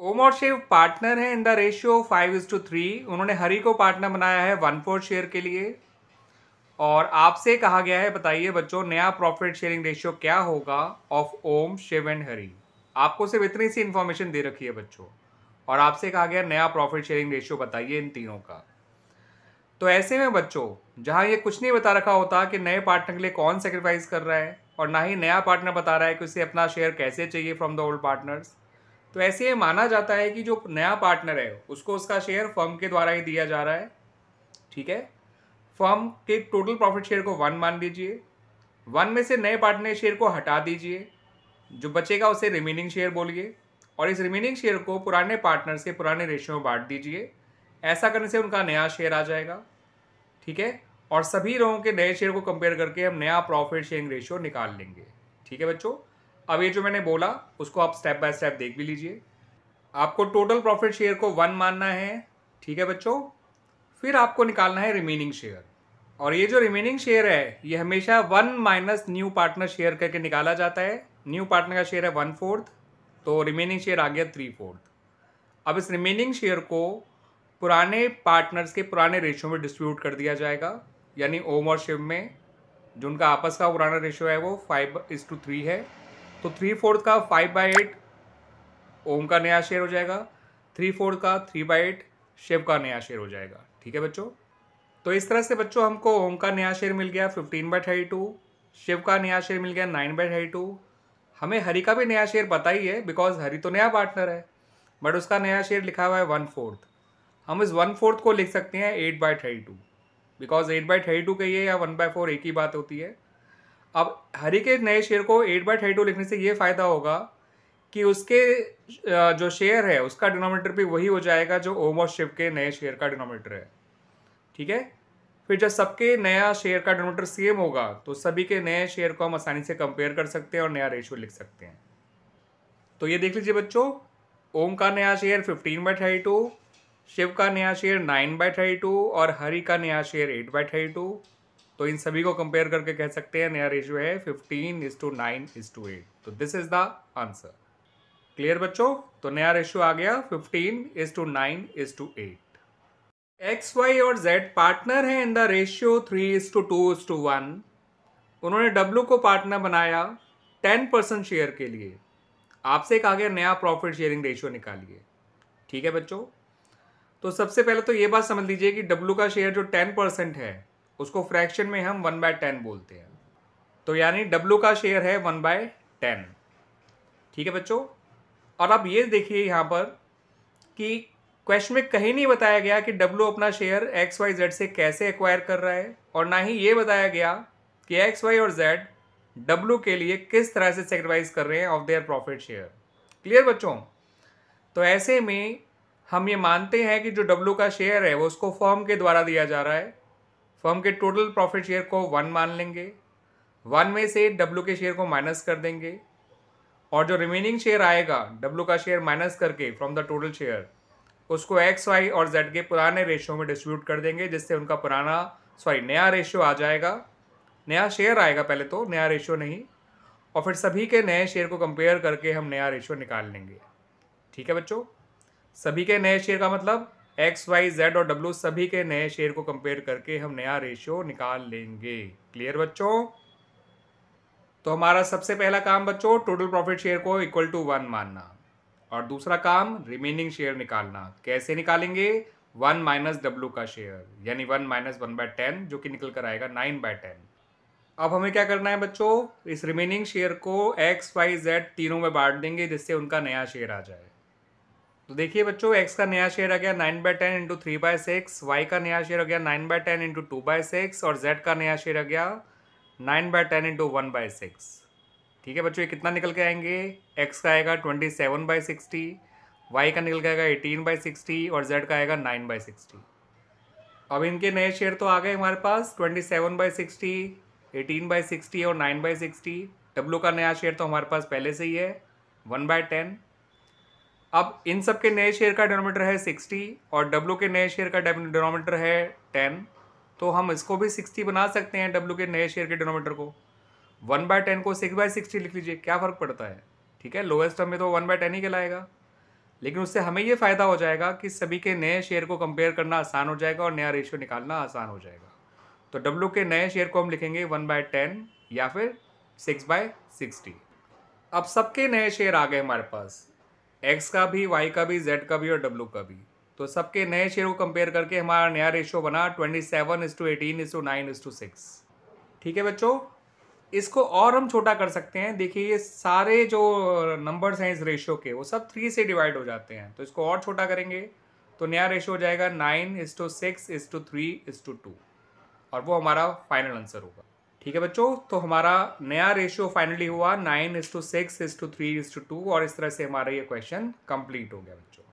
ओम और शिव पार्टनर हैं in the ratio five is to three उन्होंने हरी को पार्टनर बनाया है वन फोर शेयर के लिए और आपसे कहा गया है बताइए बच्चों नया प्रॉफिट शेयरिंग रेशियो क्या होगा ऑफ ओम शिव एंड हरी आपको सिर्फ इतनी सी इन्फॉर्मेशन दे रखी है बच्चों और आपसे कहा गया नया प्रॉफिट शेयरिंग रेशियो बताइए इन तीनों का तो ऐसे में बच्चों जहाँ ये कुछ नहीं बता रखा होता कि नए पार्टनर के लिए कौन सेक्रीफाइस कर रहा है और ना ही नया पार्टनर बता रहा है कि उसे अपना शेयर कैसे चाहिए फ्रॉम द ओल्ड पार्टनर्स तो ऐसे ये माना जाता है कि जो नया पार्टनर है उसको उसका शेयर फर्म के द्वारा ही दिया जा रहा है ठीक है फर्म के टोटल प्रॉफिट शेयर को वन मान लीजिए वन में से नए पार्टनर शेयर को हटा दीजिए जो बचेगा उसे रिमेनिंग शेयर बोलिए और इस रिमेनिंग शेयर को पुराने पार्टनर से पुराने रेशियो में बांट दीजिए ऐसा करने से उनका नया शेयर आ जाएगा ठीक है और सभी लोगों के नए शेयर को कंपेयर करके हम नया प्रॉफिट शेयरिंग रेशियो निकाल लेंगे ठीक है बच्चों अब ये जो मैंने बोला उसको आप स्टेप बाय स्टेप देख भी लीजिए आपको टोटल प्रॉफिट शेयर को वन मानना है ठीक है बच्चों फिर आपको निकालना है रिमेनिंग शेयर और ये जो रिमेनिंग शेयर है ये हमेशा one minus new partner share करके निकाला जाता है न्यू पार्टनर का शेयर है वन फोर्थ तो रिमेनिंग शेयर आ गया थ्री फोर्थ अब इस रिमेनिंग शेयर को पुराने पार्टनर्स के पुराने रेशो में डिस्ट्रीब्यूट कर दिया जाएगा यानी ओम और शिव में जो उनका आपस का पुराना रेशो है वो फाइव इज टू थ्री है तो थ्री फोर्थ का फाइव बाई एट ओम का नया शेयर हो जाएगा थ्री फोर्थ का थ्री बाई एट शिव का नया शेयर हो जाएगा ठीक है बच्चों तो इस तरह से बच्चों हमको ओम का नया शेयर मिल गया fifteen by thirty two Shiv का नया शेयर मिल गया नाइन बाई थर्टी टू हमें हरी का भी नया शेयर पता ही है बिकॉज हरी तो नया पार्टनर है बट उसका नया शेयर लिखा हुआ है वन फोर्थ हम इस वन फोर्थ को लिख सकते हैं eight by thirty two because eight by thirty two के ये या वन बाई फोर एक ही बात होती है अब हरी के नए शेयर को एट बाई थर्टी टू लिखने से ये फ़ायदा होगा कि उसके जो शेयर है उसका डिनोमीटर भी वही हो जाएगा जो ओम और शिव के नए शेयर का डिनोमीटर है ठीक है फिर जब सबके नया शेयर का डिनोमीटर सेम होगा तो सभी के नए शेयर को हम आसानी से कंपेयर कर सकते हैं और नया रेशियो लिख सकते हैं तो ये देख लीजिए बच्चों ओम का नया share fifteen by thirty two Shiv का नया share nine by thirty two और हरि का नया share eight by thirty two तो इन सभी को कंपेयर करके कह सकते हैं नया रेशियो है fifteen is to nine is to eight तो this is the answer clear बच्चों तो नया रेशियो आ गया fifteen is to nine is to eight X Y और जेड पार्टनर हैं in the ratio three is to two is to one उन्होंने W को पार्टनर बनाया टेन परसेंट शेयर के लिए आपसे कहा गया नया प्रॉफिट शेयरिंग रेशियो निकालिए ठीक है बच्चों तो सबसे पहले तो ये बात समझ लीजिए कि डब्ल्यू का शेयर जो टेन परसेंट है उसको फ्रैक्शन में हम वन बाय टेन बोलते हैं तो यानी डब्लू का शेयर है वन बाय टेन ठीक है बच्चों और अब ये देखिए यहाँ पर कि क्वेश्चन में कहीं नहीं बताया गया कि डब्लू अपना शेयर एक्स वाई जेड से कैसे एक्वायर कर रहा है और ना ही ये बताया गया कि एक्स वाई और जेड डब्लू के लिए किस तरह से सेक्रीफाइस कर रहे हैं of their profit share clear बच्चों तो ऐसे में हम ये मानते हैं कि जो डब्लू का शेयर है वो उसको फॉर्म के द्वारा दिया जा रहा है फर्म के टोटल प्रॉफिट शेयर को वन मान लेंगे वन में से डब्ल्यू के शेयर को माइनस कर देंगे और जो रिमेनिंग शेयर आएगा डब्ल्यू का शेयर माइनस करके फ्रॉम द टोटल शेयर उसको एक्स वाई और जेड के पुराने रेशियो में डिस्ट्रीब्यूट कर देंगे जिससे उनका पुराना सॉरी नया रेशियो आ जाएगा नया शेयर आएगा पहले तो नया रेशियो नहीं और फिर सभी के नए शेयर को कंपेयर करके हम नया रेशियो निकाल लेंगे ठीक है बच्चों सभी के नए शेयर का मतलब एक्स वाई जेड और डब्ल्यू सभी के नए शेयर को कंपेयर करके हम नया रेशियो निकाल लेंगे क्लियर बच्चों तो हमारा सबसे पहला काम बच्चों टोटल प्रॉफिट शेयर को इक्वल टू वन मानना और दूसरा काम रिमेनिंग शेयर निकालना कैसे निकालेंगे वन माइनस डब्ल्यू का शेयर यानी one minus one by ten जो कि निकल कर आएगा नाइन बाय टेन अब हमें क्या करना है बच्चों इस रिमेनिंग शेयर को एक्स वाई जेड तीनों में बांट देंगे जिससे उनका नया शेयर आ जाए तो देखिए बच्चों एक्स का नया शेयर आ गया nine by ten into three by six Y का नया शेयर आ गया nine by ten into two by six और जेड का नया शेयर आ गया nine by ten into one by six ठीक है बच्चों ये कितना निकल के आएंगे एक्स का आएगा twenty seven by sixty Y का निकल के आएगा एटीन बाई सिक्सटी और जेड का आएगा नाइन बाई सिक्सटी अब इनके नए शेयर तो आ गए हमारे पास twenty seven by sixty eighteen by sixty और नाइन बाई सिक्सटी डब्लू का नया शेयर तो हमारे पास पहले से ही है वन बाय टेन अब इन सब के नए शेयर का डिनोमीटर है सिक्सटी और डब्लू के नए शेयर का डिनोमीटर है टेन तो हम इसको भी सिक्सटी बना सकते हैं डब्लू के नए शेयर के डिनोमीटर को वन बाय टेन को सिक्स बाय सिक्सटी लिख लीजिए क्या फ़र्क पड़ता है ठीक है लोएस्ट हमें में तो वन बाय टेन ही कहलाएगा लेकिन उससे हमें ये फ़ायदा हो जाएगा कि सभी के नए शेयर को कंपेयर करना आसान हो जाएगा और नया रेशियो निकालना आसान हो जाएगा तो डब्लू के नए शेयर को हम लिखेंगे वन बाय टेन या फिर सिक्स बाय सिक्सटी अब सबके नए शेयर आ गए हमारे पास एक्स का भी वाई का भी जेड का भी और डब्ल्यू का भी तो सबके नए शेयर को कंपेयर करके हमारा नया रेशियो बना twenty seven is to eighteen is to nine is to six ठीक है बच्चों इसको और हम छोटा कर सकते हैं देखिए ये सारे जो नंबर्स हैं इस रेशियो के वो सब थ्री से डिवाइड हो जाते हैं तो इसको और छोटा करेंगे तो नया रेशियो हो जाएगा nine is to six is to three is to two और वो हमारा फाइनल आंसर होगा ठीक है बच्चों तो हमारा नया रेशियो फाइनली हुआ nine is to six is to three is to two और इस तरह से हमारा ये क्वेश्चन कंप्लीट हो गया बच्चों